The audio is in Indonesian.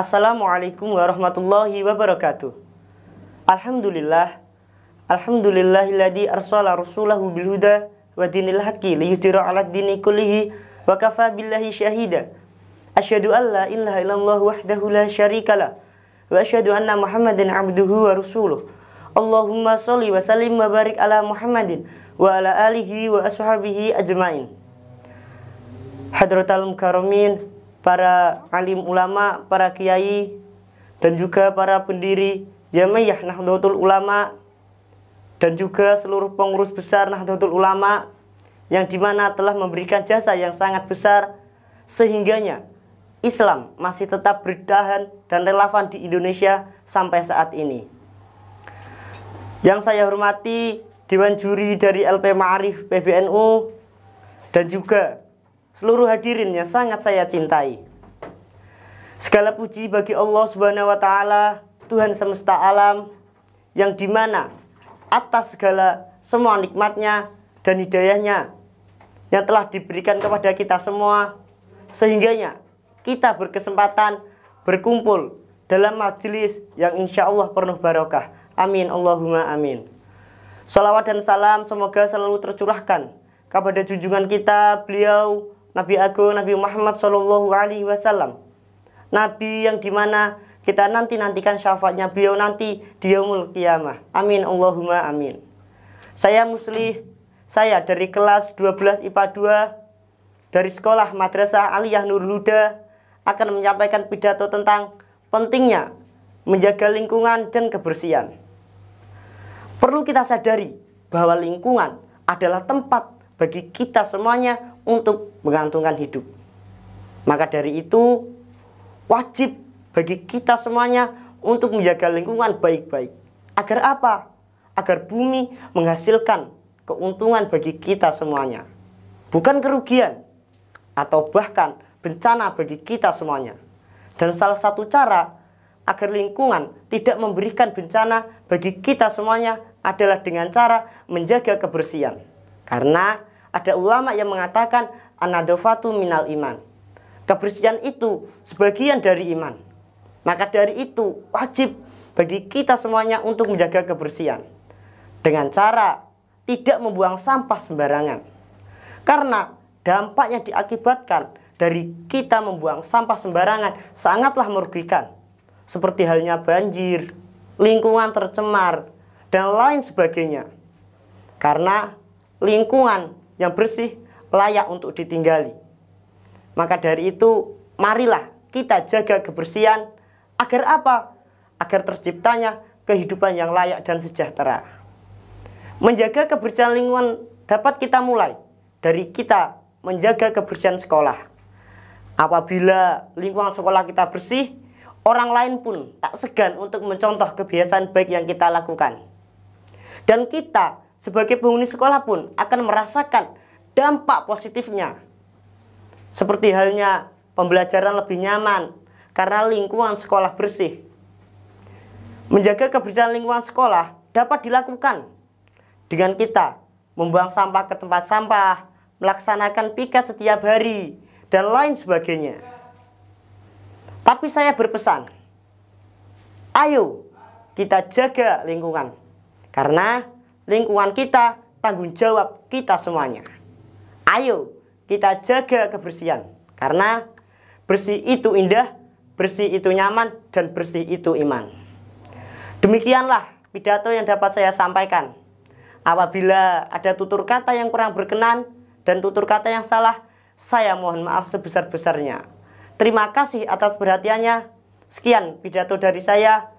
Assalamualaikum warahmatullahi wabarakatuh. Alhamdulillah. Alhamdulillahilladzi arsala rasulahu bil huda wa dinil haqqi liyutira 'ala dini kullihi wa kafa billahi syahida. Asyhadu an la ilaha illallah wahdahu la syarikalah wa asyhadu anna Muhammadan 'abduhu wa rasuluh. Allahumma shalli wa sallim wa barik ala Muhammadin wa ala alihi wa ashabihi ajmain. Hadrotal mukarramin, para alim ulama, para kiai, dan juga para pendiri jamiyah Nahdlatul Ulama dan juga seluruh pengurus besar Nahdlatul Ulama yang dimana telah memberikan jasa yang sangat besar sehingganya Islam masih tetap bertahan dan relevan di Indonesia sampai saat ini. Yang saya hormati Dewan Juri dari LP Ma'arif PBNU dan juga seluruh hadirin yang sangat saya cintai. Segala puji bagi Allah Subhanahu wa taala, Tuhan semesta alam yang di mana atas segala semua nikmatnya dan hidayahnya yang telah diberikan kepada kita semua sehingganya kita berkesempatan berkumpul dalam majelis yang insya Allah penuh barokah. Amin Allahumma amin. Salawat dan salam semoga selalu tercurahkan kepada junjungan kita beliau Nabi Agung Nabi Muhammad Shallallahu Alaihi Wasallam Nabi yang dimana kita nanti nantikan syafaatnya beliau nanti di yaumul kiamah amin Allahumma amin saya muslih saya dari kelas 12 IPA 2 dari sekolah Madrasah Aliyah Nur Huda akan menyampaikan pidato tentang pentingnya menjaga lingkungan dan kebersihan. Perlu kita sadari bahwa lingkungan adalah tempat bagi kita semuanya untuk menggantungkan hidup. Maka dari itu wajib bagi kita semuanya untuk menjaga lingkungan baik-baik. Agar apa? Agar bumi menghasilkan keuntungan bagi kita semuanya. Bukan kerugian atau bahkan bencana bagi kita semuanya. Dan salah satu cara agar lingkungan tidak memberikan bencana bagi kita semuanya adalah dengan cara menjaga kebersihan. Karena ada ulama yang mengatakan anadofatu minal iman. Kebersihan itu sebagian dari iman. Maka dari itu wajib bagi kita semuanya untuk menjaga kebersihan. Dengan cara tidak membuang sampah sembarangan. Karena dampak yang diakibatkan dari kita membuang sampah sembarangan sangatlah merugikan. Seperti halnya banjir, lingkungan tercemar, dan lain sebagainya. Karena lingkungan yang bersih layak untuk ditinggali. Maka dari itu, marilah kita jaga kebersihan agar apa? Agar terciptanya kehidupan yang layak dan sejahtera. Menjaga kebersihan lingkungan dapat kita mulai dari kita menjaga kebersihan sekolah. Apabila lingkungan sekolah kita bersih, orang lain pun tak segan untuk mencontoh kebiasaan baik yang kita lakukan. Dan kita sebagai penghuni sekolah pun akan merasakan dampak positifnya. Seperti halnya pembelajaran lebih nyaman karena lingkungan sekolah bersih. Menjaga kebersihan lingkungan sekolah dapat dilakukan dengan kita membuang sampah ke tempat sampah, melaksanakan piket setiap hari, dan lain sebagainya. Tapi saya berpesan, ayo kita jaga lingkungan. Karena lingkungan kita, tanggung jawab kita semuanya. Ayo, kita jaga kebersihan. Karena bersih itu indah, bersih itu nyaman, dan bersih itu iman. Demikianlah pidato yang dapat saya sampaikan. Apabila ada tutur kata yang kurang berkenan dan tutur kata yang salah, saya mohon maaf sebesar-besarnya. Terima kasih atas perhatiannya. Sekian pidato dari saya.